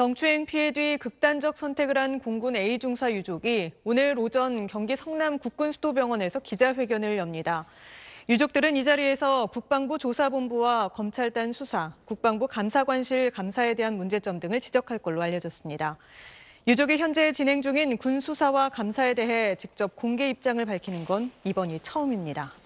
성추행 피해 뒤 극단적 선택을 한 공군 A 중사 유족이 오늘 오전 경기 성남 국군 수도병원에서 기자회견을 엽니다. 유족들은 이 자리에서 국방부 조사본부와 검찰단 수사, 국방부 감사관실 감사에 대한 문제점 등을 지적할 걸로 알려졌습니다. 유족이 현재 진행 중인 군 수사와 감사에 대해 직접 공개 입장을 밝히는 건 이번이 처음입니다.